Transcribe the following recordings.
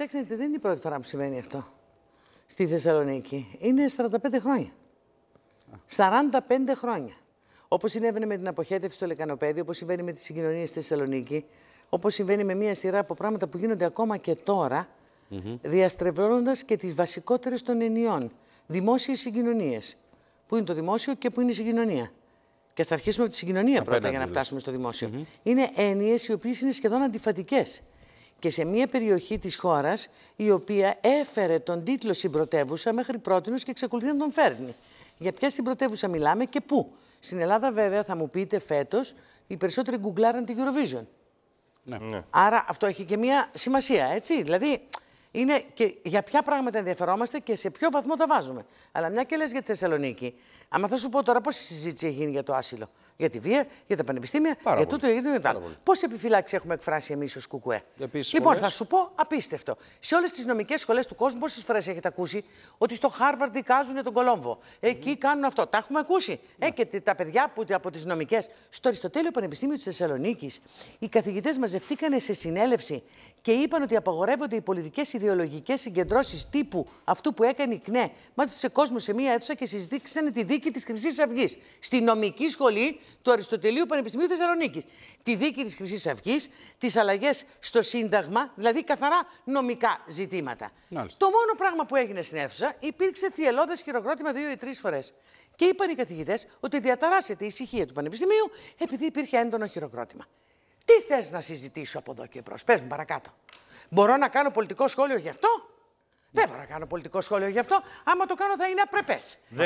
Κοιτάξτε, δεν είναι η πρώτη φορά που συμβαίνει αυτό στη Θεσσαλονίκη. Είναι 45 χρόνια. 45 χρόνια. Όπως συνέβαινε με την αποχέτευση στο λεκανοπέδιο, όπως συμβαίνει με τις συγκοινωνίες στη Θεσσαλονίκη, όπως συμβαίνει με μία σειρά από πράγματα που γίνονται ακόμα και τώρα, mm διαστρεβλώνοντας και τις βασικότερες των ενιών. Δημόσιες συγκοινωνίες. Πού είναι το δημόσιο και πού είναι η συγκοινωνία. Και ας αρχίσουμε από τη συγκοινωνία πρώτα για να φτάσουμε στο δημόσιο. Είναι έννοιες οι οποίες είναι σχεδόν αντιφατικές και σε μια περιοχή της χώρας η οποία έφερε τον τίτλο συμπρωτεύουσα μέχρι πρότινος και εξακολουθεί να τον φέρνει. Για ποια συμπρωτεύουσα μιλάμε και πού. Στην Ελλάδα βέβαια θα μου πείτε φέτος οι περισσότεροι γκουγκλάραν την Eurovision. Ναι. ναι. Άρα αυτό έχει και μια σημασία, έτσι. Δηλαδή είναι και για ποια πράγματα ενδιαφερόμαστε και σε ποιο βαθμό τα βάζουμε. Αλλά μια και λες για τη Θεσσαλονίκη, άμα θα σου πω τώρα πόση συζήτηση έχει γίνει για το άσυλο, για τη βία, για τα πανεπιστήμια, Πάρα για τούτο, για τούτο, για Πόσε επιφυλάξεις έχουμε εκφράσει εμείς ως Κουκουέ. λοιπόν, θα σου πω απίστευτο. Σε όλες τις νομικές σχολές του κόσμου, πόσες φορές έχετε ακούσει ότι στο Χάρβαρντ δικάζουν τον Κολόμβο. Εκεί mm. κάνουν αυτό. Τα έχουμε ακούσει. Yeah. Ε, ναι. και τα παιδιά που, από τις νομικές. Στο Αριστοτέλειο Πανεπιστήμιο της Θεσσαλονίκης, οι καθηγητές μαζευτήκαν σε συνέλευση και είπαν ότι απαγορεύονται οι πολιτικές ιδεολογικές συγκεντρώσεις τύπου αυτού που έκανε η ΚΝΕ. Μάζεψε κόσμο σε μία αίθουσα και συζήτησαν τη δίκη της Χρυσής Αυγής. Στη νομική σχολή του Αριστοτελείου Πανεπιστημίου Θεσσαλονίκης. Τη δίκη της Χρυσής Αυγής, τις αλλαγές στο Σύνταγμα, δηλαδή καθαρά νομικά ζητήματα. Το μόνο πράγμα που έγινε στην αίθουσα υπήρξε θυελώδες χειροκρότημα δύο ή τρεις φορές. Και είπαν οι καθηγητές ότι διαταράσσεται η ησυχία του Πανεπιστημίου επειδή υπήρχε έντονο χειροκρότημα. Τι θες να συζητήσω από εδώ και προ, παρακάτω. Μπορώ να κάνω πολιτικό σχόλιο γι' αυτό. Δεν μπορώ να κάνω πολιτικό σχόλιο γι' αυτό. Άμα το κάνω θα είναι απρεπές.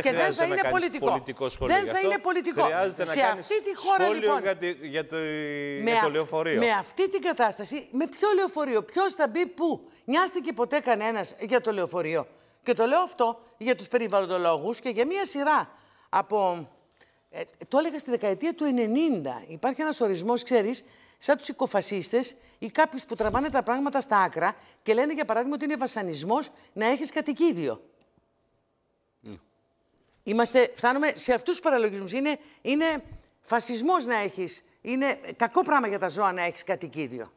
Και δεν θα είναι πολιτικό. δεν θα είναι πολιτικό. Χρειάζεται σε να αυτή τη χώρα λοιπόν. Για, τη, για το, με για το λεωφορείο. Με αυτή την κατάσταση, με ποιο λεωφορείο, ποιος θα μπει πού. Νοιάστηκε ποτέ κανένας για το λεωφορείο. Και το λέω αυτό για τους περιβαλλοντολόγους και για μία σειρά από. Ε, το έλεγα στη δεκαετία του 90. Υπάρχει ένας ορισμός, ξέρεις, σαν τους οικοφασίστες ή κάποιους που τραβάνε τα πράγματα στα άκρα και λένε για παράδειγμα ότι είναι βασανισμός να έχεις κατοικίδιο. Ναι. Είμαστε, φτάνουμε σε αυτούς τους παραλογισμούς. Είναι, είναι φασισμός να έχεις. Είναι κακό πράγμα για τα ζώα να έχεις κατοικίδιο.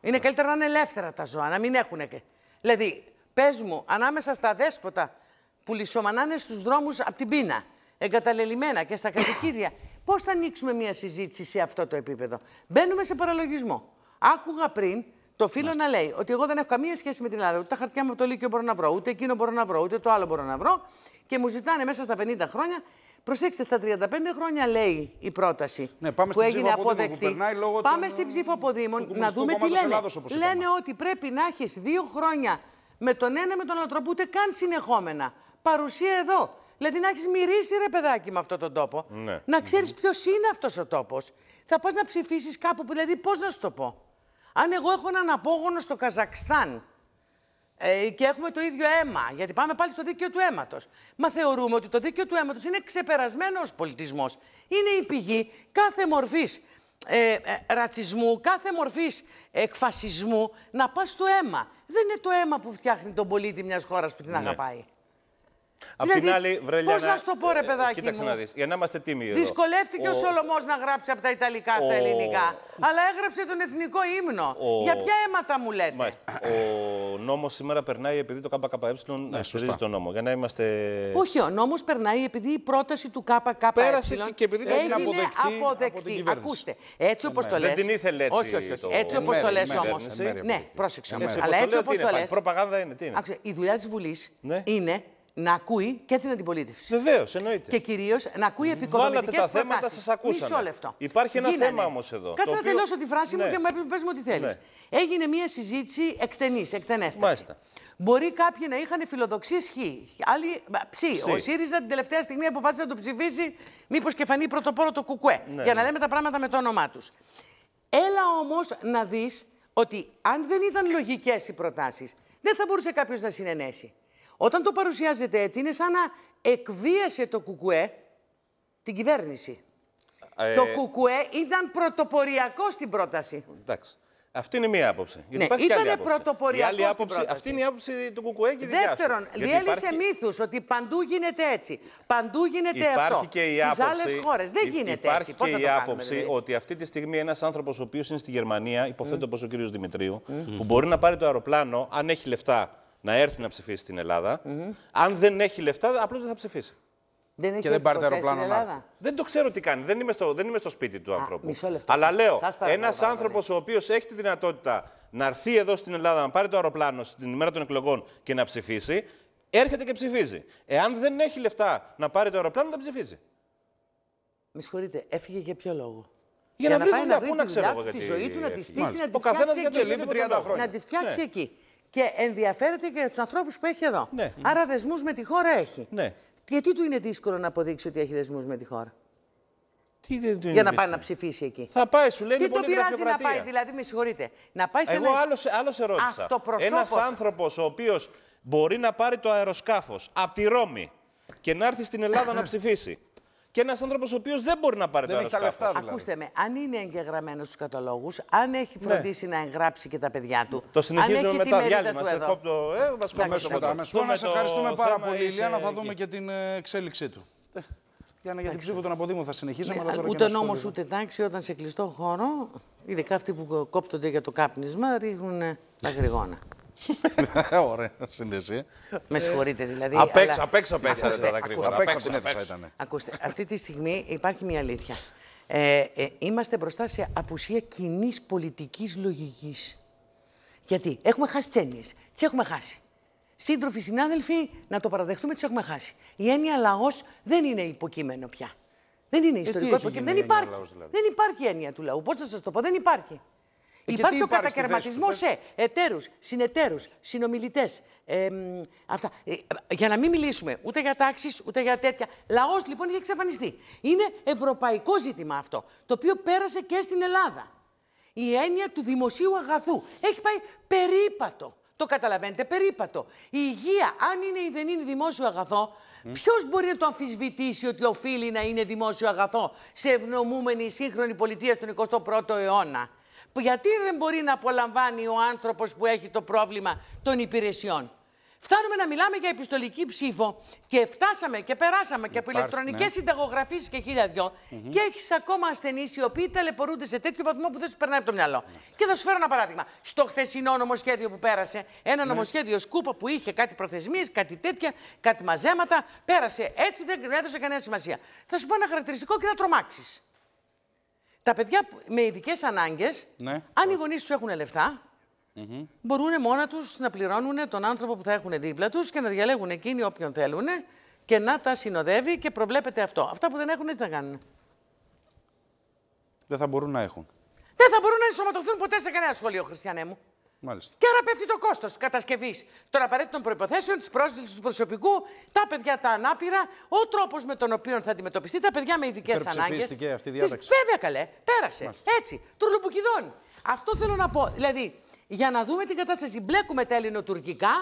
Είναι ναι. καλύτερα να είναι ελεύθερα τα ζώα, να μην έχουν. Δηλαδή, πες μου, ανάμεσα στα δέσποτα που λησομανάνε στους δρόμους από την πείνα, εγκαταλελειμμένα και στα κατοικίδια, Πώς θα ανοίξουμε μια συζήτηση σε αυτό το επίπεδο. Μπαίνουμε σε παραλογισμό. Άκουγα πριν το φίλο να λέει ότι εγώ δεν έχω καμία σχέση με την Ελλάδα. Ούτε τα χαρτιά μου από το Λύκειο μπορώ να βρω, ούτε εκείνο μπορώ να βρω, ούτε το άλλο μπορώ να βρω. Και μου ζητάνε μέσα στα 50 χρόνια. Προσέξτε, στα 35 χρόνια λέει η πρόταση ναι, πάμε που έγινε αποδεκτή. πάμε στην ψήφο αποδήμων να δούμε τι λένε. λένε ότι πρέπει να έχεις δύο χρόνια με τον ένα με τον άλλο τρόπο, ούτε καν συνεχόμενα. Παρουσία εδώ. Δηλαδή να έχεις μυρίσει ρε παιδάκι με αυτόν τον τόπο. Ναι. Να ξέρεις ποιος είναι αυτός ο τόπος. Θα πας να ψηφίσεις κάπου που δηλαδή πώς να σου το πω. Αν εγώ έχω έναν απόγονο στο Καζακστάν ε, και έχουμε το ίδιο αίμα, γιατί πάμε πάλι στο δίκαιο του αίματος. Μα θεωρούμε ότι το δίκαιο του αίματος είναι ξεπερασμένος πολιτισμός. Είναι η πηγή κάθε μορφής ε, ε, ρατσισμού, κάθε μορφής εκφασισμού να πας στο αίμα. Δεν είναι το αίμα που φτιάχνει τον πολίτη μιας χώρας που την ναι. αγαπάει. Απ' δηλαδή, την άλλη, βρελιά. Πώ να σου το πω, ρε ε, ε, παιδάκι. Κοίταξε μου. να δεις, για να είμαστε τίμιοι. Εδώ. Δυσκολεύτηκε ο, ο Σολομός να γράψει από τα Ιταλικά ο... στα ελληνικά. Αλλά έγραψε τον εθνικό ύμνο. Ο... Για ποια αίματα μου λέτε. Μάλιστα. Ο νόμος σήμερα περνάει επειδή το ΚΚΕ ναι, στηρίζει τον νόμο. Για να είμαστε. Όχι, ο νόμος περνάει επειδή η πρόταση του ΚΚΕ. Πέρασε και επειδή δεν έγινε αποδεκτή. αποδεκτή. Από Ακούστε. Έτσι ναι, όπως το ναι. λες. Δεν την ήθελε έτσι. Όχι, όχι. Έτσι όπως το λε όμως. Ναι, πρόσεξε. Αλλά έτσι όπως το λε. Η δουλειά της Βουλής είναι να ακούει και την αντιπολίτευση. Βεβαίως, εννοείται. Και κυρίως να ακούει επικοδομητικέ προτάσει. Βάλατε τα θέματα, σας ακούσαμε. Μισό λεπτό. Υπάρχει ένα Γίνανε. θέμα όμως εδώ. Κάτσε να τελειώσω τη φράση ναι. μου και με πες μου ό,τι θέλεις. Ναι. Έγινε μια συζήτηση εκτενής, εκτενέστερη. Μάλιστα. Μπορεί κάποιοι να είχαν φιλοδοξίες χ. Άλλοι ψ. Ο ΣΥΡΙΖΑ την τελευταία στιγμή αποφάσισε να το ψηφίσει, μήπως και φανεί πρωτοπόρο το κουκουέ. Ναι, για να ναι. λέμε τα πράγματα με το όνομά τους. Έλα όμως να δεις ότι αν δεν ήταν λογικές οι προτάσεις, δεν θα μπορούσε κάποιος να συνενέσει. Όταν το παρουσιάζεται έτσι, είναι σαν να εκβίασε το κουκουέ την κυβέρνηση. Ε, το κουκουέ ήταν πρωτοποριακό στην πρόταση. Εντάξει. Αυτή είναι μία άποψη. Ναι, ήταν πρωτοποριακό. άποψη, αυτή είναι η άποψη του Κουκουέ και Δεύτερον, διέλυσε υπάρχει... μύθους ότι παντού γίνεται έτσι. Παντού γίνεται υπάρχει αυτό. Και η Στις άλλες άλλε χώρες δεν γίνεται υπάρχει έτσι. Υπάρχει και η άποψη δηλαδή? ότι αυτή τη στιγμή ένας άνθρωπος ο οποίος είναι στη Γερμανία, υποθέτω mm. πως ο κ. Δημητρίου, που μπορεί να πάρει το αεροπλάνο, αν έχει λεφτά, να έρθει να ψηφίσει στην Ελλάδα. Αν δεν έχει λεφτά, απλώς δεν θα ψηφίσει. Δεν και δεν πάρει το αεροπλάνο να Δεν το ξέρω τι κάνει. Δεν είμαι στο, δεν είμαι στο σπίτι του ανθρώπου. Αλλά λέω, ένα άνθρωπο ο οποίος έχει τη δυνατότητα να έρθει εδώ στην Ελλάδα, να πάρει το αεροπλάνο στην ημέρα των εκλογών και να ψηφίσει, έρχεται και ψηφίζει. Εάν δεν έχει λεφτά να πάρει το αεροπλάνο, δεν ψηφίζει. Με συγχωρείτε, έφυγε για ποιο λόγο. Για, να, βρει δουλειά, να ξέρω εγώ γιατί. Τη ζωή του να τη στήσει, να τη φτιάξει ναι. εκεί. Να τη φτιάξει εκεί και ενδιαφέρεται και για τους ανθρώπους που έχει εδώ. Ναι. Άρα δεσμούς με τη χώρα έχει. Ναι. τι του είναι δύσκολο να αποδείξει ότι έχει δεσμούς με τη χώρα. Τι δεν του για να πάει να ψηφίσει εκεί. Θα πάει, σου λέει Τι το πειράζει να πάει, δηλαδή, με συγχωρείτε. Να πάει σε Εγώ ένα... άλλος, άλλος ερώτησα. Ένας άνθρωπος ο οποίος μπορεί να πάρει το αεροσκάφος από τη Ρώμη και να έρθει στην Ελλάδα να ψηφίσει και ένας άνθρωπος ο οποίος δεν μπορεί να πάρει δεν τα έχει λεφτά. Δηλαδή. Ακούστε με, αν είναι εγγεγραμμένος στους καταλόγου, αν έχει ναι. φροντίσει να εγγράψει και τα παιδιά του. Το συνεχίζουμε μετά. Διάλειμμα, σε Ε, βασικό Τώρα σε ευχαριστούμε πάρα πολύ, να Θα δούμε και την ε, εξέλιξή του. Ναι. Για, να, για την ψήφο των αποδήμων θα συνεχίσουμε. Ναι, αλλά ούτε νόμο ούτε τάξη όταν σε κλειστό χώρο, ειδικά αυτοί που κόπτονται για το κάπνισμα, ρίχνουν τα γρηγόνα. Ναι, ωραία σύνδεση. Με συγχωρείτε δηλαδή. Απ' έξω, απ' έξω απ' τώρα έξω την ήταν. Ακούστε, αυτή τη στιγμή υπάρχει μια αλήθεια. Ε, ε είμαστε μπροστά σε απουσία κοινής πολιτικής λογικής. Γιατί έχουμε χάσει τις έννοιες. Τις έχουμε χάσει. Σύντροφοι συνάδελφοι, να το παραδεχτούμε, τις έχουμε χάσει. Η έννοια λαός δεν είναι υποκείμενο πια. Δεν είναι ε, ιστορικό υποκείμενο. Δεν υπάρχει, δηλαδή? δεν υπάρχει έννοια του λαού. Πώς να σας το πω, δεν υπάρχει. Ε, υπάρχει ο κατακαιρματισμό σε εταίρους, συνεταίρους, συνομιλητές. Ε, αυτά. για να μην μιλήσουμε ούτε για τάξεις ούτε για τέτοια. Λαός λοιπόν είχε εξαφανιστεί. Είναι ευρωπαϊκό ζήτημα αυτό, το οποίο πέρασε και στην Ελλάδα. Η έννοια του δημοσίου αγαθού έχει πάει περίπατο. Το καταλαβαίνετε, περίπατο. Η υγεία, αν είναι ή δεν είναι δημόσιο αγαθό, mm. ποιος μπορεί να το αμφισβητήσει ότι οφείλει να είναι δημόσιο αγαθό σε ευνοούμενη σύγχρονη πολιτεία στον 21ο αιώνα γιατί δεν μπορεί να απολαμβάνει ο άνθρωπος που έχει το πρόβλημα των υπηρεσιών. Φτάνουμε να μιλάμε για επιστολική ψήφο και φτάσαμε και περάσαμε και από ηλεκτρονικές ναι. συνταγογραφίε και χίλια δυο. Και έχεις ακόμα ασθενείς οι οποίοι ταλαιπωρούνται σε τέτοιο βαθμό που δεν σου περνάει από το μυαλό. Ναι. Και θα σου φέρω ένα παράδειγμα. Στο χθεσινό νομοσχέδιο που πέρασε, ένα ναι. νομοσχέδιο σκούπα που είχε κάτι προθεσμίες, κάτι τέτοια, κάτι μαζέματα, πέρασε έτσι, δεν έδωσε κανένα σημασία. Θα σου πω ένα χαρακτηριστικό και θα τρομάξεις. Τα παιδιά με ειδικές ανάγκες, ναι, αν ναι. οι γονείς τους έχουν λεφτά, mm μπορούν μόνα τους να πληρώνουν τον άνθρωπο που θα έχουν δίπλα τους και να διαλέγουν εκείνοι όποιον θέλουν και να τα συνοδεύει και προβλέπεται αυτό. Αυτά που δεν έχουν, τι θα κάνουν. Δεν θα μπορούν να έχουν. Δεν θα μπορούν να ενσωματωθούν ποτέ σε κανένα σχολείο, Χριστιανέ μου. Μάλιστα. Και άρα πέφτει το κόστος κατασκευής των απαραίτητων προποθέσεων, τη πρόσληψη του προσωπικού, τα παιδιά τα ανάπηρα, ο τρόπος με τον οποίο θα αντιμετωπιστεί τα παιδιά με ειδικές ανάγκες. αυτή η διάταξη. Βέβαια καλέ, πέρασε. Έτσι, τουρλουμπουκιδών. Αυτό θέλω να πω. Δηλαδή, για να δούμε την κατάσταση, μπλέκουμε τα ελληνοτουρκικά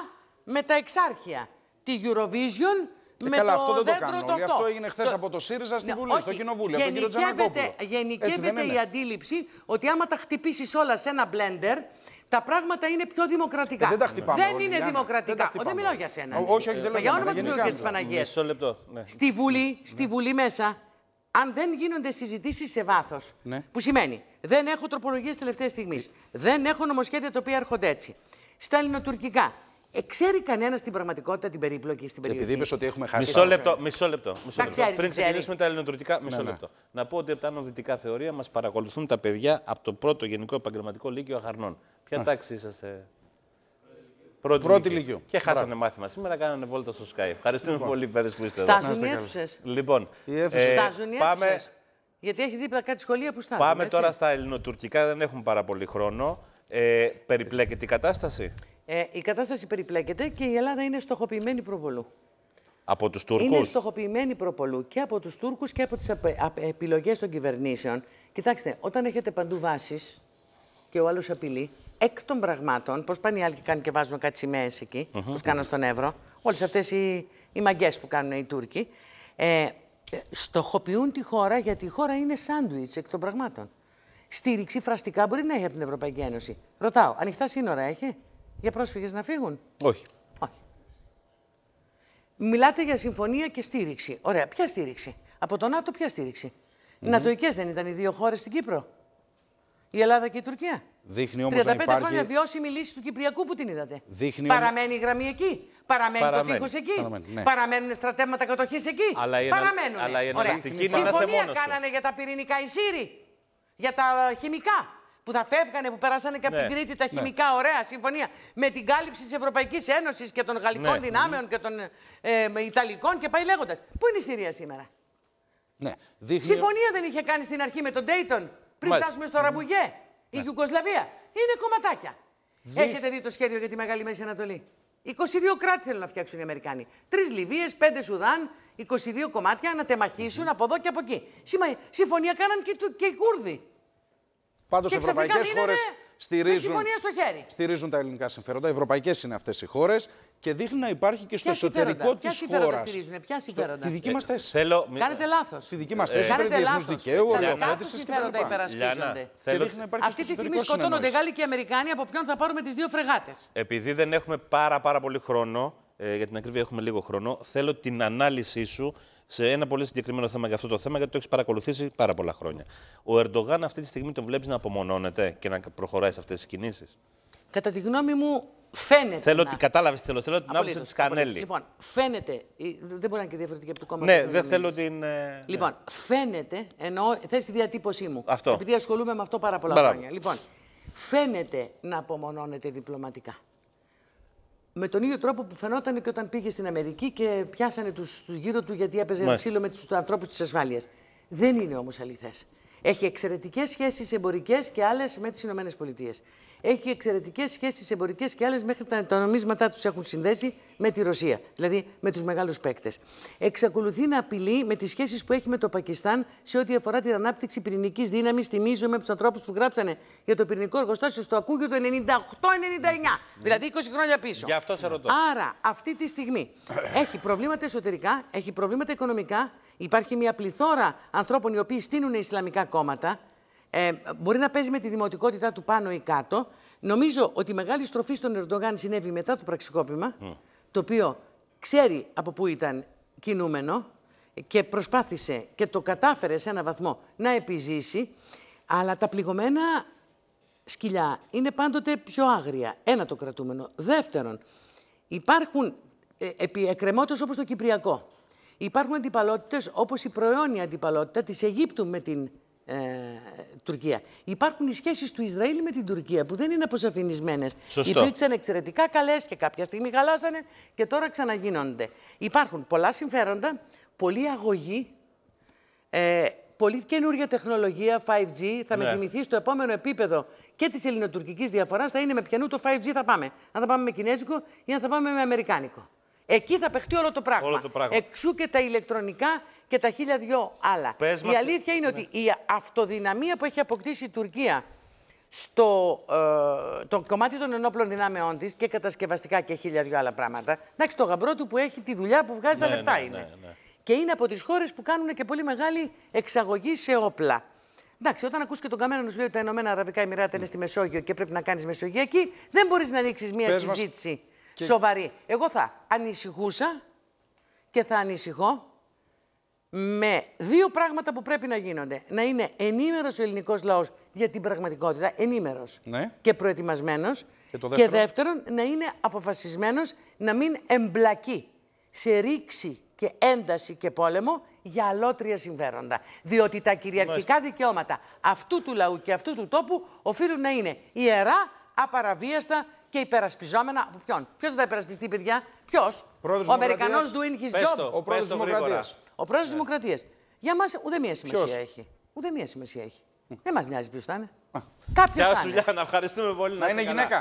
με τα εξάρχεια. Τη Eurovision, με καλά, το αυτό δεν το Το αυτό. έγινε χθες το... από το ΣΥΡΙΖΑ στη ναι, Βουλή, στο Κοινοβούλιο. Γενικεύεται, γενικεύεται η αντίληψη ότι άμα τα χτυπήσεις όλα σε ένα μπλέντερ, τα πράγματα είναι πιο δημοκρατικά. Ε, δεν τα χτυπάμε. Δεν όλοι, είναι δημοκρατικά. Δεν, δεν μιλάω για σένα. Ο, όχι, όχι, δεν ε, για όνομα του τη Παναγία. Στη Βουλή, στη Βουλή μέσα, αν δεν γίνονται συζητήσεις σε βάθος, ναι. που σημαίνει δεν έχω τροπολογίες τελευταία στιγμής, ε. δεν έχω νομοσχέδια τα οποία έρχονται έτσι. Στα ελληνοτουρκικά, ε, ξέρει κανένας στην πραγματικότητα την περίπλοκη στην περιοχή. Επειδή είπες ότι έχουμε χάσει. Μισό λεπτό. Μισό λεπτό, μισό λεπτό. Ξέρει, Πριν ξεκινήσουμε τα ελληνοτουρκικά, μισό ναι, ναι. λεπτό. Να πω ότι από τα νοδυτικά θεωρία μας παρακολουθούν τα παιδιά από το πρώτο Γενικό Επαγγελματικό Λύκειο Αχαρνών. Ποια ναι. τάξη είσαστε. Πρώτη, πρώτη λύκειο. Και χάσανε μάθημα σήμερα, κάνανε βόλτα στο Skype. Ευχαριστούμε λοιπόν. πολύ, παιδες που είστε Στάζουν εδώ. Στάζουν οι αίθουσες. Λοιπόν, οι ε, οι πάμε... Γιατί έχει δίπλα κάτι σχολεία που στάζουν. Πάμε τώρα στα ελληνοτουρκικά, δεν έχουμε πάρα πολύ χρόνο. Ε, περιπλέκεται η κατάσταση. Ε, η κατάσταση περιπλέκεται και η Ελλάδα είναι στοχοποιημένη προπολού. Από τους Τούρκους. Είναι στοχοποιημένη προπολού και από τους Τούρκους και από τις επιλογές των κυβερνήσεων. Κοιτάξτε, όταν έχετε παντού βάσεις και ο άλλος απειλεί, εκ των πραγμάτων, πώς πάνε οι άλλοι και κάνουν και βάζουν κάτι σημαίες εκεί, mm -hmm. πώς κάνουν στον Εύρο, όλες αυτές οι, οι μαγκές που κάνουν οι Τούρκοι, ε, ε, στοχοποιούν τη χώρα γιατί η χώρα είναι σάντουιτς εκ των πραγμάτων. Στήριξη φραστικά μπορεί να έχει από την Ευρωπαϊκή Ένωση. Ρωτάω, ανοιχτά σύνορα έχει για πρόσφυγες να φύγουν. Όχι. Όχι. Μιλάτε για συμφωνία και στήριξη. Ωραία. Ποια στήριξη. Από τον ΝΑΤΟ ποια στήριξη. Mm -hmm. Νατοικές δεν ήταν οι δύο χώρες στην Κύπρο. Η Ελλάδα και η Τουρκία. Δείχνει όμως 35 υπάρχει... χρόνια βιώσιμη λύση του Κυπριακού που την είδατε. Δείχνει Παραμένει η γραμμή εκεί. Παραμένει, παραμένει το τείχος εκεί. Παραμένει, ναι. Παραμένουν στρατεύματα κατοχής εκεί. Αλλά η, Παραμένουν. Αλλά η εναλλακτική Συμφωνία κάνανε για τα πυρηνικά οι Σύριοι. Για τα χημικά που θα φεύγανε, που περάσανε και από την ναι, Κρήτη τα ναι. χημικά, ωραία συμφωνία, με την κάλυψη της Ευρωπαϊκής Ένωσης και των Γαλλικών ναι. δυνάμεων και των ε, Ιταλικών και πάει λέγοντας. Πού είναι η Συρία σήμερα. Ναι. Δείχνει... Συμφωνία δεν είχε κάνει στην αρχή με τον Ντέιτον πριν φτάσουμε στο Ραμπουγέ. Η Γιουγκοσλαβία είναι κομματάκια. Έχετε δει το σχέδιο για τη Μεγάλη Μέση Ανατολή. 22 κράτη θέλουν να φτιάξουν οι Αμερικάνοι. Τρεις Λιβύες, πέντε Σουδάν, 22 κομμάτια να τεμαχίσουν από εδώ και από εκεί. Συμφωνία κάναν και, και οι Κούρδοι. Πάντως οι ευρωπαϊκέ χώρε στηρίζουν, στηρίζουν τα ελληνικά συμφέροντα. Ευρωπαϊκές είναι αυτές οι χώρες ε, ε, και δείχνει να υπάρχει και στο εσωτερικό τη χώρα. Ποια συμφέροντα στηρίζουν, ποια συμφέροντα. Τη δική μας θέση. Κάνετε λάθος. Τη δική μας θέση. Κάνετε λάθος. Δικαίου, οριοθέτηση συμφέροντα υπερασπίζονται. Αυτή τη στιγμή σκοτώνονται Γάλλοι και Αμερικάνοι από ποιον θα πάρουμε τις δύο φρεγάτες. Επειδή δεν έχουμε πάρα, πάρα πολύ χρόνο, ε, για την ακρίβεια έχουμε λίγο χρόνο, θέλω την ανάλυση σου σε ένα πολύ συγκεκριμένο θέμα για αυτό το θέμα, γιατί το έχεις παρακολουθήσει πάρα πολλά χρόνια. Ο Ερντογάν αυτή τη στιγμή τον βλέπεις να απομονώνεται και να προχωράει σε αυτές τις κινήσεις. Κατά τη γνώμη μου, Φαίνεται. Θέλω να... κατάλαβες, θέλω, θέλω την άποψη της Κανέλη. Λοιπόν, φαίνεται. Δεν μπορεί να είναι και διαφορετική από το κόμμα. Ναι, δεν θέλω την. Ε, ναι. Λοιπόν, φαίνεται, εννοώ, θες τη διατύπωσή μου. Αυτό. Επειδή ασχολούμαι με αυτό πάρα πολλά χρόνια. Λοιπόν, φαίνεται να απομονώνεται διπλωματικά με τον ίδιο τρόπο που φαινόταν και όταν πήγε στην Αμερική και πιάσανε τους, γύρω του γιατί έπαιζε ένα ξύλο με τους ανθρώπους της ασφάλειας. Δεν είναι όμως αληθές. Έχει εξαιρετικές σχέσεις εμπορικές και άλλες με τις Ηνωμένες Πολιτείες έχει εξαιρετικές σχέσεις εμπορικές και άλλες μέχρι τα, τα νομίσματά τους έχουν συνδέσει με τη Ρωσία, δηλαδή με τους μεγάλους παίκτες. Εξακολουθεί να απειλεί με τις σχέσεις που έχει με το Πακιστάν σε ό,τι αφορά την ανάπτυξη πυρηνικής δύναμης. Θυμίζομαι με τους ανθρώπους που γράψανε για το πυρηνικό εργοστάσιο στο Ακούγιο το 98-99, δηλαδή 20 χρόνια πίσω. Γι' αυτό σε ρωτώ. Άρα αυτή τη στιγμή έχει προβλήματα εσωτερικά, έχει προβλήματα οικονομικά, υπάρχει μια πληθώρα ανθρώπων οι οποίοι στείνουν Ισλαμικά κόμματα. Ε, μπορεί να παίζει με τη δημοτικότητά του πάνω ή κάτω. Νομίζω ότι η μεγάλη στροφή στον Ερντογάν συνέβη μετά το πραξικόπημα, το οποίο ξέρει από πού ήταν κινούμενο και προσπάθησε και το κατάφερε σε έναν βαθμό να επιζήσει, αλλά τα πληγωμένα σκυλιά είναι πάντοτε πιο άγρια. Ένα το κρατούμενο. Δεύτερον, υπάρχουν ε, εκκρεμότητε όπως το Κυπριακό. Υπάρχουν αντιπαλότητες όπως η προαιώνια αντιπαλότητα της Αιγύπτου με την Τουρκία. Υπάρχουν οι σχέσεις του Ισραήλ με την Τουρκία που δεν είναι αποσαφινισμένες. Υπήρξαν εξαιρετικά καλές και κάποια στιγμή χαλάσανε και τώρα ξαναγίνονται. Υπάρχουν πολλά συμφέροντα, πολλή αγωγή. Ε, πολύ καινούργια τεχνολογία 5G. Θα ναι. με θυμηθεί στο επόμενο επίπεδο και της ελληνοτουρκικής διαφοράς θα είναι με ποιανού το 5G θα πάμε. Αν θα πάμε με κινέζικο ή αν θα πάμε με αμερικάνικο. Εκεί θα παιχτεί όλο το πράγμα. Όλο το πράγμα. Εξού και τα ηλεκτρονικά και τα χίλια δυο άλλα. Η αλήθεια είναι ναι. ότι η αυτοδυναμία που έχει αποκτήσει η Τουρκία στο ε, το κομμάτι των ενόπλων δυνάμεών της και κατασκευαστικά και χίλια δυο άλλα πράγματα. Εντάξει, το γαμπρό του που έχει τη δουλειά που βγάζει τα ναι, λεφτά ναι, είναι. Ναι, και είναι από τις χώρες που κάνουν και πολύ μεγάλη εξαγωγή σε όπλα. Εντάξει, όταν ακούς και τον καμένο να σου λέει ότι τα Ηνωμένα Αραβικά Εμμυράτα είναι στη Μεσόγειο και πρέπει να κάνεις Μεσογειακή, δεν μπορείς να ανοίξεις μία συζήτηση σοβαρή. Εγώ θα ανησυχούσα και θα ανησυχώ με δύο πράγματα που πρέπει να γίνονται. Να είναι ενήμερος ο ελληνικός λαός για την πραγματικότητα, ενήμερος ναι. και προετοιμασμένος. Και, δεύτερον, να είναι αποφασισμένος να μην εμπλακεί σε ρήξη και ένταση και πόλεμο για αλότρια συμφέροντα. Διότι τα κυριαρχικά δικαιώματα αυτού του λαού και αυτού του τόπου οφείλουν να είναι ιερά, απαραβίαστα και υπερασπιζόμενα από ποιον. Ποιος θα τα υπερασπιστεί, παιδιά, ποιος. Ο Αμερικανός doing his job. Ο ο πρόεδρος της ναι. Δημοκρατίας. Για μας ούτε μία σημασία έχει. Ούτε μία σημασία έχει. Δεν μας νοιάζει ποιος θα είναι. Κάποιος. Γεια σου, Ευχαριστούμε πολύ. να είναι γυναίκα.